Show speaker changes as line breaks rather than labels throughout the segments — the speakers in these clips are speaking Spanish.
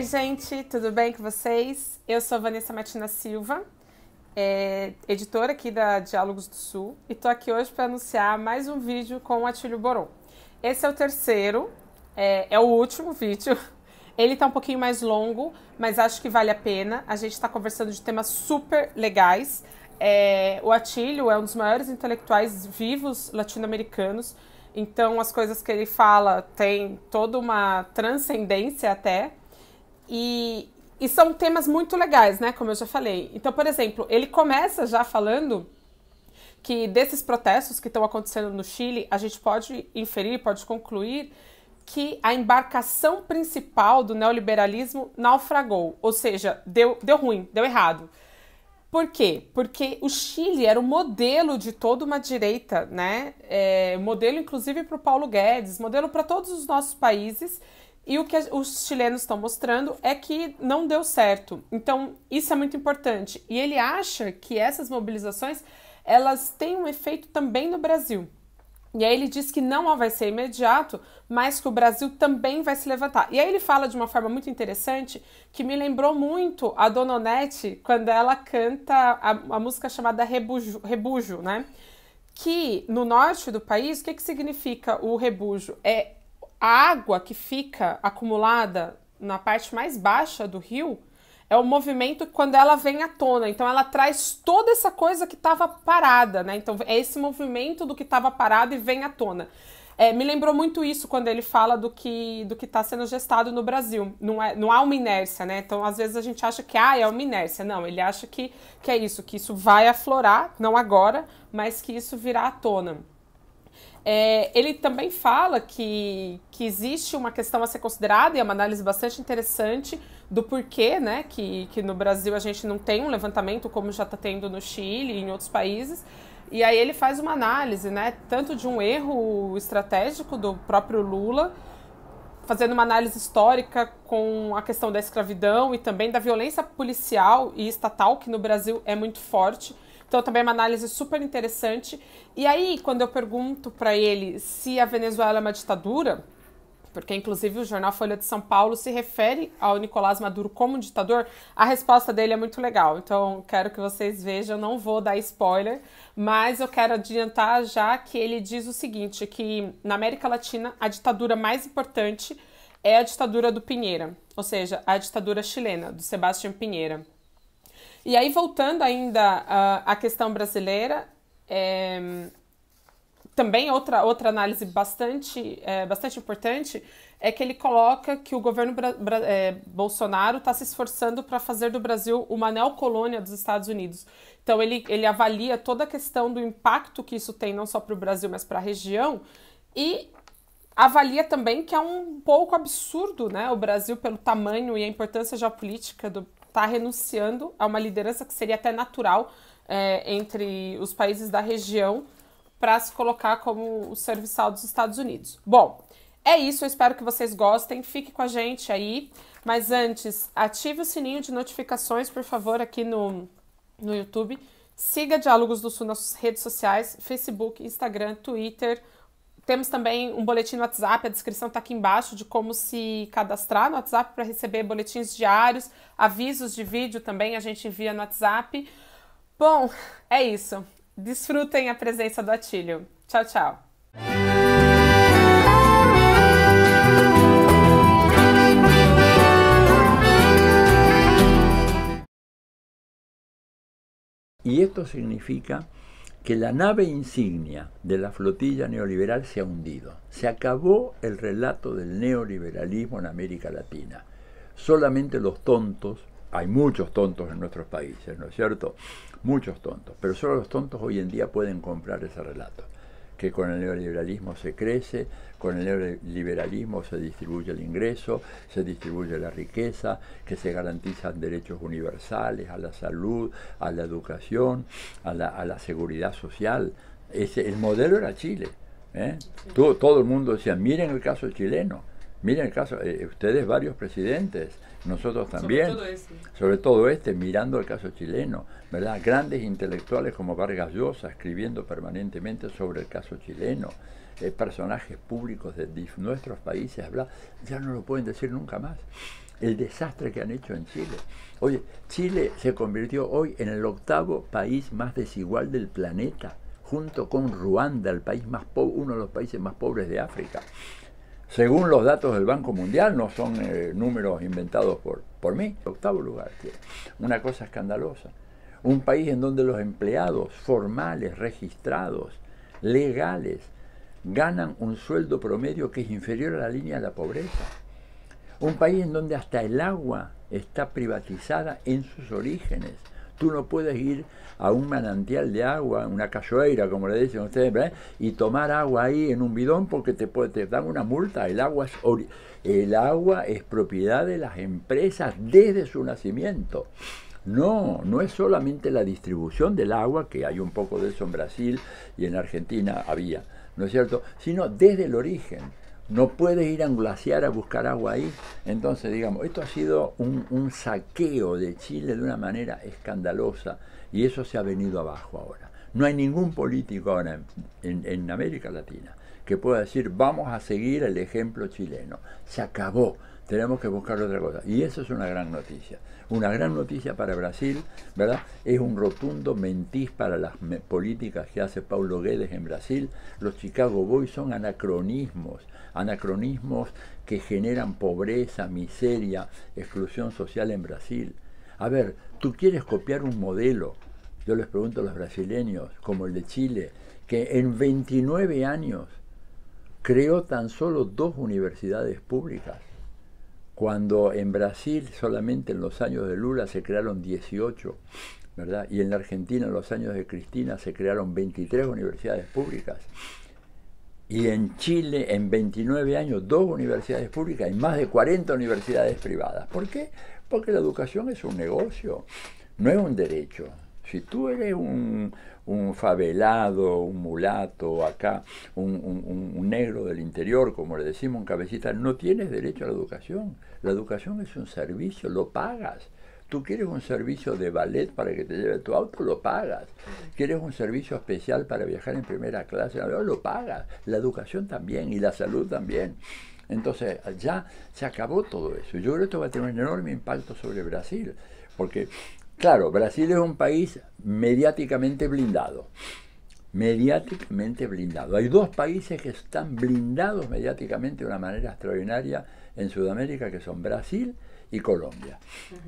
Oi, gente, tudo bem com vocês? Eu sou Vanessa Martina Silva, é, editora aqui da Diálogos do Sul, e estou aqui hoje para anunciar mais um vídeo com o Atílio Boron. Esse é o terceiro, é, é o último vídeo. Ele está um pouquinho mais longo, mas acho que vale a pena. A gente está conversando de temas super legais. É, o Atílio é um dos maiores intelectuais vivos latino-americanos, então as coisas que ele fala têm toda uma transcendência até. E, e são temas muito legais, né? Como eu já falei. Então, por exemplo, ele começa já falando que desses protestos que estão acontecendo no Chile, a gente pode inferir, pode concluir que a embarcação principal do neoliberalismo naufragou, ou seja, deu, deu ruim, deu errado. Por quê? Porque o Chile era o modelo de toda uma direita, né? É, modelo, inclusive, para o Paulo Guedes, modelo para todos os nossos países e o que os chilenos estão mostrando é que não deu certo. Então, isso é muito importante. E ele acha que essas mobilizações elas têm um efeito também no Brasil. E aí ele diz que não vai ser imediato, mas que o Brasil também vai se levantar. E aí ele fala de uma forma muito interessante que me lembrou muito a Dona Onete quando ela canta a, a música chamada Rebujo, Rebujo, né? Que no norte do país, o que, que significa o rebujo? É a água que fica acumulada na parte mais baixa do rio é o movimento quando ela vem à tona. Então ela traz toda essa coisa que estava parada, né? Então é esse movimento do que estava parado e vem à tona. É, me lembrou muito isso quando ele fala do que do que está sendo gestado no Brasil. Não, é, não há uma inércia, né? Então, às vezes a gente acha que ah, é uma inércia. Não, ele acha que, que é isso, que isso vai aflorar, não agora, mas que isso virá à tona. É, ele também fala que, que existe uma questão a ser considerada e é uma análise bastante interessante do porquê, né, que, que no Brasil a gente não tem um levantamento como já está tendo no Chile e em outros países. E aí ele faz uma análise, né, tanto de um erro estratégico do próprio Lula, fazendo uma análise histórica com a questão da escravidão e também da violência policial e estatal, que no Brasil é muito forte então, também é uma análise super interessante. E aí, quando eu pergunto para ele se a Venezuela é uma ditadura, porque inclusive o jornal Folha de São Paulo se refere ao Nicolás Maduro como ditador, a resposta dele é muito legal. Então, quero que vocês vejam, não vou dar spoiler, mas eu quero adiantar já que ele diz o seguinte, que na América Latina a ditadura mais importante é a ditadura do Pinheira, ou seja, a ditadura chilena do Sebastião Pinheira. E aí, voltando ainda à, questão brasileira, é, também outra, outra análise bastante, é, bastante importante é que ele coloca que o governo é, Bolsonaro está se esforçando para fazer do Brasil uma neocolônia dos Estados Unidos. Então ele, ele avalia toda a questão do impacto que isso tem não só para o Brasil, mas para a região e avalia também que é um pouco absurdo né, o Brasil, pelo tamanho e a importância geopolítica do, está renunciando a uma liderança que seria até natural é, entre os países da região para se colocar como o serviçal dos Estados Unidos. Bom, é isso, eu espero que vocês gostem, fique com a gente aí, mas antes, ative o sininho de notificações, por favor, aqui no, no YouTube, siga Diálogos do Sul nas redes sociais, Facebook, Instagram, Twitter, temos também um boletim no WhatsApp, a descrição está aqui embaixo de como se cadastrar no WhatsApp para receber boletins diários, avisos de vídeo também a gente envia no WhatsApp. Bom, é isso. Desfrutem a presença do Atílio. Tchau, tchau.
e isso significa que la nave insignia de la flotilla neoliberal se ha hundido. Se acabó el relato del neoliberalismo en América Latina. Solamente los tontos, hay muchos tontos en nuestros países, ¿no es cierto? Muchos tontos, pero solo los tontos hoy en día pueden comprar ese relato que con el neoliberalismo se crece, con el neoliberalismo se distribuye el ingreso, se distribuye la riqueza, que se garantizan derechos universales a la salud, a la educación, a la, seguridad social. Ese, el modelo era Chile. ¿eh? Todo, todo, el mundo decía, miren el caso chileno, miren el caso, eh, ustedes varios presidentes nosotros también, sobre todo, este. mirando el caso chileno, ¿verdad? Grandes intelectuales como Vargas Llosa escribiendo permanentemente sobre el caso chileno, eh, personajes públicos de nuestros países, ya no lo pueden decir nunca más. El desastre que han hecho en Chile. Oye, Chile se convirtió hoy en el octavo país más desigual del planeta, junto con Ruanda, el país más uno de los países más pobres de África según los datos del Banco Mundial, no son eh, números inventados por, por mí. Octavo lugar, una cosa escandalosa. Un país en donde los empleados formales, registrados, legales, ganan un sueldo promedio que es inferior a la línea de la pobreza. Un país en donde hasta el agua está privatizada en sus orígenes. Tú no puedes ir a un manantial de agua, una cachoeira, como le dicen ustedes, y tomar agua ahí en un bidón porque te, puede, te dan una multa. El agua, es el agua es propiedad de las empresas desde su nacimiento. No, no es solamente la distribución del agua, que hay un poco de eso en Brasil y en Argentina había, ¿no es cierto? Sino desde el origen no puedes ir a un a buscar agua ahí. Entonces, digamos, esto ha sido un, saqueo de Chile de una manera escandalosa y eso se ha venido abajo ahora. No hay ningún político ahora en América Latina que pueda decir vamos a seguir el ejemplo chileno. Se acabó tenemos que buscar otra cosa. Y eso es una gran noticia. Una gran noticia para Brasil, ¿verdad? Es un rotundo mentis para las políticas que hace Paulo Guedes en Brasil. Los Chicago Boys son anacronismos, anacronismos que generan pobreza, miseria, exclusión social en Brasil. A ver, tú quieres copiar un modelo, yo les pregunto a los brasileños, como el de Chile, que en 29 años creó tan solo dos universidades públicas cuando en Brasil solamente en los años de Lula se crearon 18, ¿verdad? Y en la Argentina en los años de Cristina se crearon 23 universidades públicas. Y en Chile en 29 años dos universidades públicas y más de 40 universidades privadas. ¿Por qué? Porque la educación es un negocio, no es un derecho. Si tú eres un, un favelado, un mulato, acá un, negro del interior, como le decimos, un cabecita, no tienes derecho a la educación. La educación es un servicio, lo pagas. Tú quieres un servicio de ballet para que te lleve tu auto, lo pagas. Quieres un servicio especial para viajar en primera clase, lo pagas. La educación también y la salud también. Entonces ya se acabó todo eso. Yo creo que esto va a tener un enorme impacto sobre Brasil, porque Claro, Brasil es un país mediáticamente blindado. Mediáticamente blindado. Hay dos países que están blindados mediáticamente de una manera extraordinaria en Sudamérica, que son Brasil y Colombia,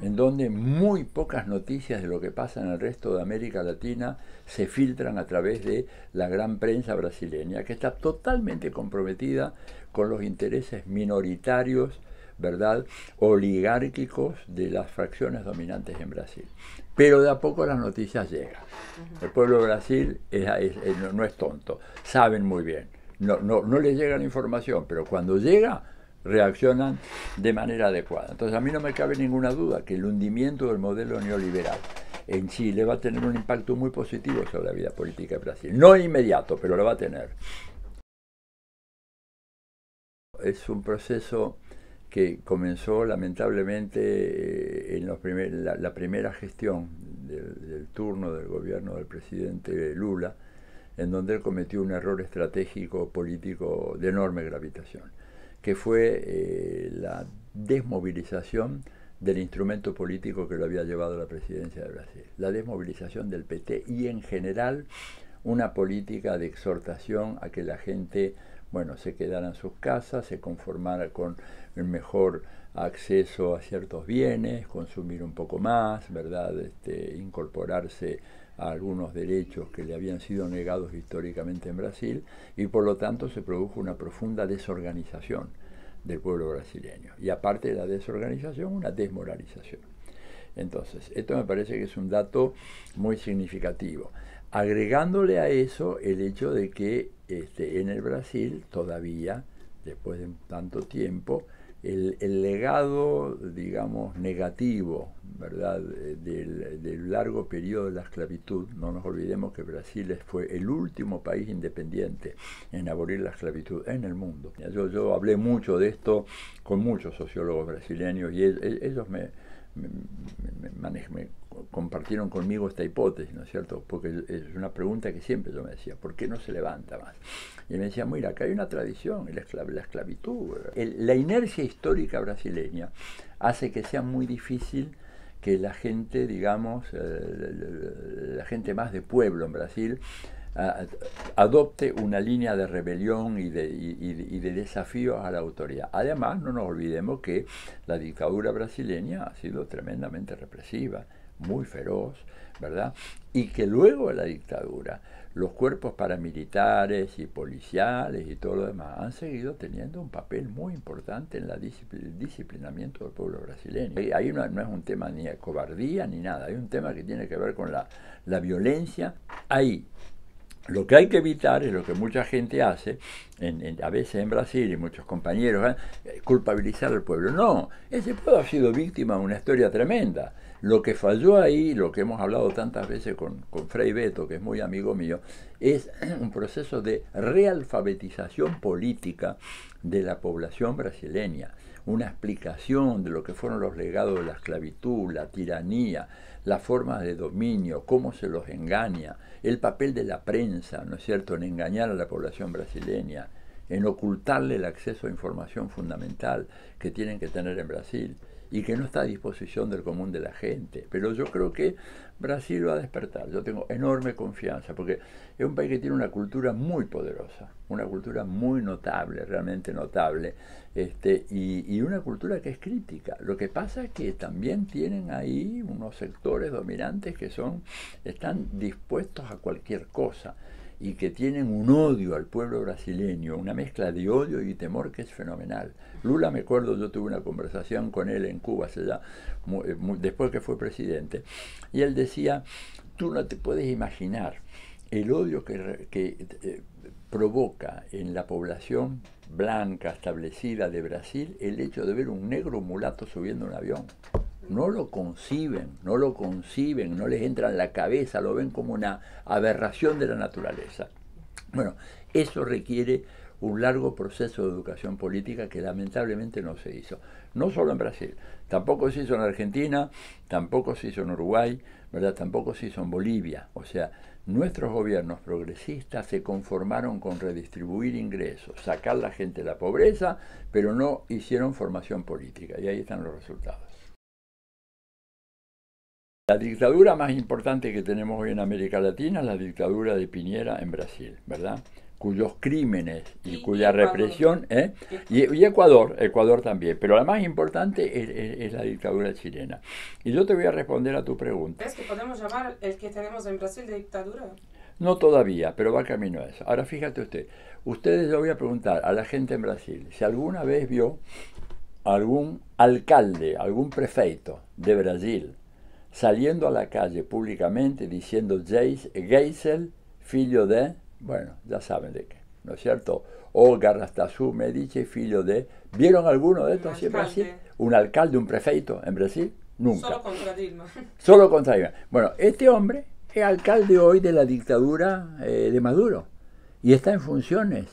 en donde muy pocas noticias de lo que pasa en el resto de América Latina se filtran a través de la gran prensa brasileña, que está totalmente comprometida con los intereses minoritarios ¿verdad?, oligárquicos de las fracciones dominantes en Brasil. Pero de a poco las noticias llegan. El pueblo de Brasil no es tonto, saben muy bien. No, no, no les llega la información, pero cuando llega, reaccionan de manera adecuada. Entonces a mí no me cabe ninguna duda que el hundimiento del modelo neoliberal en Chile va a tener un impacto muy positivo sobre la vida política de Brasil. No inmediato, pero lo va a tener. Es un proceso que comenzó lamentablemente eh, en los la, primera gestión del, turno del gobierno del presidente Lula, en donde él cometió un error estratégico político de enorme gravitación, que fue eh, la desmovilización del instrumento político que lo había llevado a la presidencia de Brasil, la desmovilización del PT y en general una política de exhortación a que la gente bueno, se quedara en sus casas, se conformara con el mejor acceso a ciertos bienes, consumir un poco más, ¿verdad? Este, incorporarse a algunos derechos que le habían sido negados históricamente en Brasil y por lo tanto se produjo una profunda desorganización del pueblo brasileño y aparte de la desorganización una desmoralización. Entonces, esto me parece que es un dato muy significativo. Agregándole a eso el hecho de que este, en el Brasil todavía, después de tanto tiempo, el, el legado, digamos, negativo, ¿verdad?, del, largo periodo de la esclavitud. No nos olvidemos que Brasil fue el último país independiente en abolir la esclavitud en el mundo. Yo, yo hablé mucho de esto con muchos sociólogos brasileños y ellos me, me, compartieron conmigo esta hipótesis, ¿no es cierto? Porque es una pregunta que siempre yo me decía, ¿por qué no se levanta más? Y me decía, mira, acá hay una tradición, la, la esclavitud. la inercia histórica brasileña hace que sea muy difícil que la gente, digamos, eh, la gente más de pueblo en Brasil, adopte una línea de rebelión y de, y, de, desafío a la autoridad. Además, no nos olvidemos que la dictadura brasileña ha sido tremendamente represiva, muy feroz, ¿verdad? Y que luego de la dictadura los cuerpos paramilitares y policiales y todo lo demás han seguido teniendo un papel muy importante en la el disciplinamiento del pueblo brasileño. ahí no, es un tema ni de cobardía ni nada, hay un tema que tiene que ver con la, violencia. ahí, lo que hay que evitar es lo que mucha gente hace, a veces en Brasil y muchos compañeros, ¿eh? culpabilizar al pueblo. No, ese pueblo ha sido víctima de una historia tremenda. Lo que falló ahí, lo que hemos hablado tantas veces con, con Frei Beto, que es muy amigo mío, es un proceso de realfabetización política de la población brasileña. Una explicación de lo que fueron los legados de la esclavitud, la tiranía, las formas de dominio, cómo se los engaña, el papel de la prensa, ¿no es cierto?, en engañar a la población brasileña, en ocultarle el acceso a información fundamental que tienen que tener en Brasil y que no está a disposición del común de la gente. Pero yo creo que Brasil va a despertar, yo tengo enorme confianza, porque es un país que tiene una cultura muy poderosa, una cultura muy notable, realmente notable, este, y, y una cultura que es crítica. Lo que pasa es que también tienen ahí unos sectores dominantes que son, están dispuestos a cualquier cosa y que tienen un odio al pueblo brasileño, una mezcla de odio y temor que es fenomenal. Lula, me acuerdo, yo tuve una conversación con él en Cuba, eh, después que fue presidente, y él decía, tú no te puedes imaginar el odio que, que eh, provoca en la población blanca establecida de Brasil el hecho de ver un negro mulato subiendo un avión no lo conciben, no lo conciben, no les entra en la cabeza, lo ven como una aberración de la naturaleza. Bueno, eso requiere un largo proceso de educación política que lamentablemente no se hizo. No solo en Brasil, tampoco se hizo en Argentina, tampoco se hizo en Uruguay, ¿verdad? tampoco se hizo en Bolivia. O sea, nuestros gobiernos progresistas se conformaron con redistribuir ingresos, sacar a la gente de la pobreza, pero no hicieron formación política. Y ahí están los resultados. La dictadura más importante que tenemos hoy en América Latina es la dictadura de Piñera en Brasil, ¿verdad? Cuyos crímenes y, cuya represión, ¿eh? y, Ecuador, Ecuador también, pero la más importante es, la dictadura chilena. Y yo te voy a responder a tu pregunta.
¿Crees que podemos llamar el que tenemos en Brasil de dictadura?
No todavía, pero va camino a eso. Ahora fíjate usted, ustedes yo voy a preguntar a la gente en Brasil si alguna vez vio algún alcalde, algún prefeito de Brasil saliendo a la calle públicamente diciendo Geisel, hijo de, bueno, ya saben de qué, ¿no es cierto? O Garrastazú Medici, hijo de, ¿vieron alguno de estos en Brasil? ¿Un alcalde, un prefeito en Brasil? Nunca. Solo
contra Dilma.
Solo contra Dilma. Bueno, este hombre es alcalde hoy de la dictadura eh, de Maduro y está en funciones.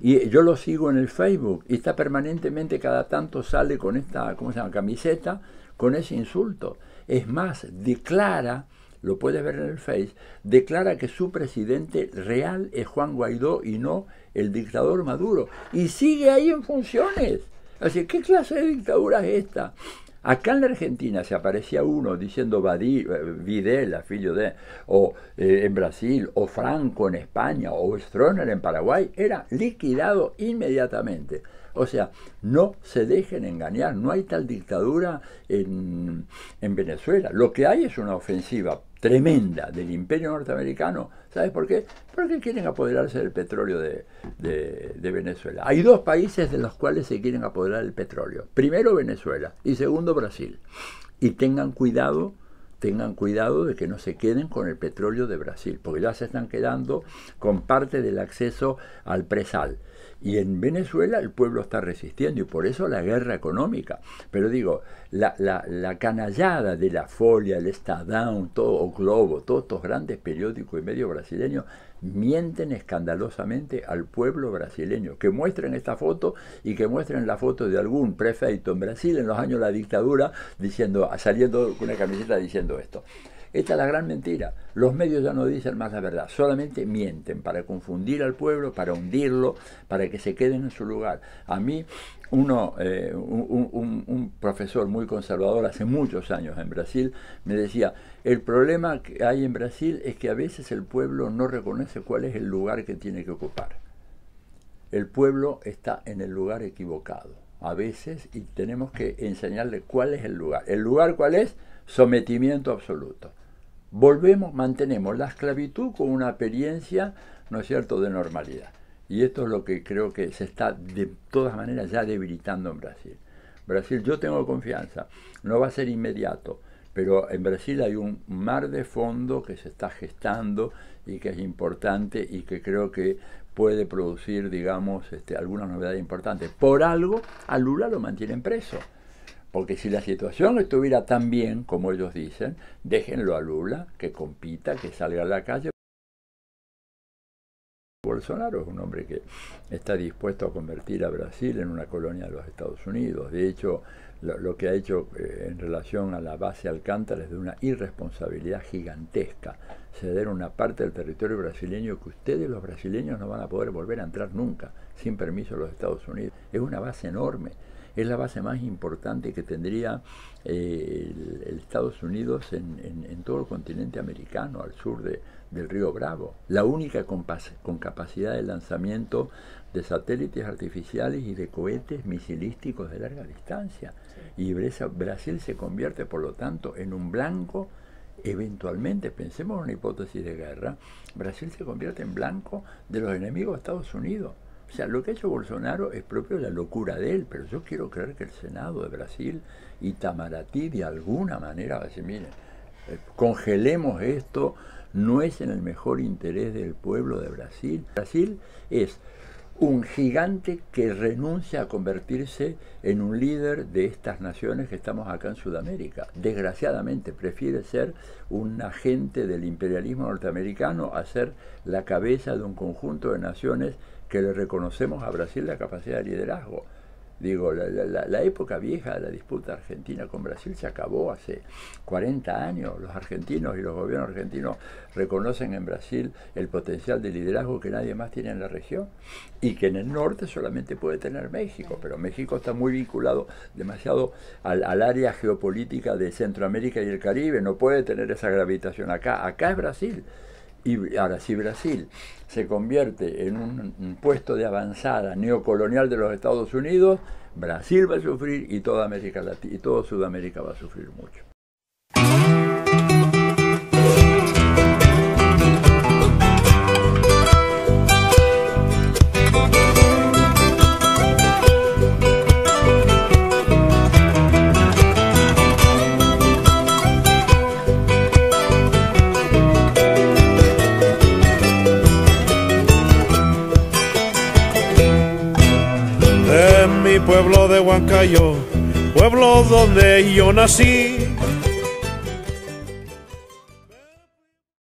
Y eh, yo lo sigo en el Facebook y está permanentemente, cada tanto sale con esta, ¿cómo se llama?, camiseta, con ese insulto. Es más, declara, lo puedes ver en el Face, declara que su presidente real es Juan Guaidó y no el dictador Maduro. Y sigue ahí en funciones. Así, ¿qué clase de dictadura es esta? Acá en la Argentina se aparecía uno diciendo eh, Videla, de, o eh, en Brasil, o Franco en España, o Stroner en Paraguay, era liquidado inmediatamente. O sea, no se dejen engañar, no hay tal dictadura en, Venezuela. Lo que hay es una ofensiva tremenda del imperio norteamericano. ¿Sabes por qué? Porque quieren apoderarse del petróleo de, de, Venezuela. Hay dos países de los cuales se quieren apoderar el petróleo. Primero Venezuela y segundo Brasil. Y tengan cuidado tengan cuidado de que no se queden con el petróleo de Brasil, porque ya se están quedando con parte del acceso al presal. Y en Venezuela el pueblo está resistiendo y por eso la guerra económica. Pero digo, la, canallada de la Folia, el Estadão, todo, Globo, todos estos grandes periódicos y medios brasileños mienten escandalosamente al pueblo brasileño. Que muestren esta foto y que muestren la foto de algún prefeito en Brasil en los años de la dictadura diciendo, saliendo con una camiseta diciendo esto. Esta es la gran mentira. Los medios ya no dicen más la verdad, solamente mienten para confundir al pueblo, para hundirlo, para que se queden en su lugar. A mí, uno, eh, un, profesor muy conservador hace muchos años en Brasil me decía, el problema que hay en Brasil es que a veces el pueblo no reconoce cuál es el lugar que tiene que ocupar. El pueblo está en el lugar equivocado a veces y tenemos que enseñarle cuál es el lugar. ¿El lugar cuál es? Sometimiento absoluto volvemos, mantenemos la esclavitud con una apariencia, ¿no es cierto?, de normalidad. Y esto es lo que creo que se está de todas maneras ya debilitando en Brasil. Brasil, yo tengo confianza, no va a ser inmediato, pero en Brasil hay un mar de fondo que se está gestando y que es importante y que creo que puede producir, digamos, este, algunas novedades importantes. Por algo, a Lula lo mantienen preso. Porque si la situación estuviera tan bien, como ellos dicen, déjenlo a Lula, que compita, que salga a la calle. Bolsonaro es un hombre que está dispuesto a convertir a Brasil en una colonia de los Estados Unidos. De hecho, lo, que ha hecho eh, en relación a la base Alcántara es de una irresponsabilidad gigantesca. Ceder una parte del territorio brasileño que ustedes los brasileños no van a poder volver a entrar nunca, sin permiso de los Estados Unidos. Es una base enorme es la base más importante que tendría eh, el, Estados Unidos en, todo el continente americano, al sur del río Bravo. La única con, capacidad de lanzamiento de satélites artificiales y de cohetes misilísticos de larga distancia. Y Brasil se convierte, por lo tanto, en un blanco eventualmente, pensemos en una hipótesis de guerra, Brasil se convierte en blanco de los enemigos de Estados Unidos. O sea, lo que ha hecho Bolsonaro es propio la locura de él, pero yo quiero creer que el Senado de Brasil y Tamaratí de alguna manera va a decir, miren, eh, congelemos esto, no es en el mejor interés del pueblo de Brasil. Brasil es un gigante que renuncia a convertirse en un líder de estas naciones que estamos acá en Sudamérica. Desgraciadamente prefiere ser un agente del imperialismo norteamericano a ser la cabeza de un conjunto de naciones que le reconocemos a Brasil la capacidad de liderazgo. Digo, la, época vieja de la disputa argentina con Brasil se acabó hace 40 años. Los argentinos y los gobiernos argentinos reconocen en Brasil el potencial de liderazgo que nadie más tiene en la región y que en el norte solamente puede tener México. Pero México está muy vinculado demasiado al, al área geopolítica de Centroamérica y el Caribe. No puede tener esa gravitación acá. Acá es Brasil y ahora si Brasil se convierte en un, puesto de avanzada neocolonial de los Estados Unidos, Brasil va a sufrir y toda América Latina, y toda Sudamérica va a sufrir mucho. pueblo donde yo nací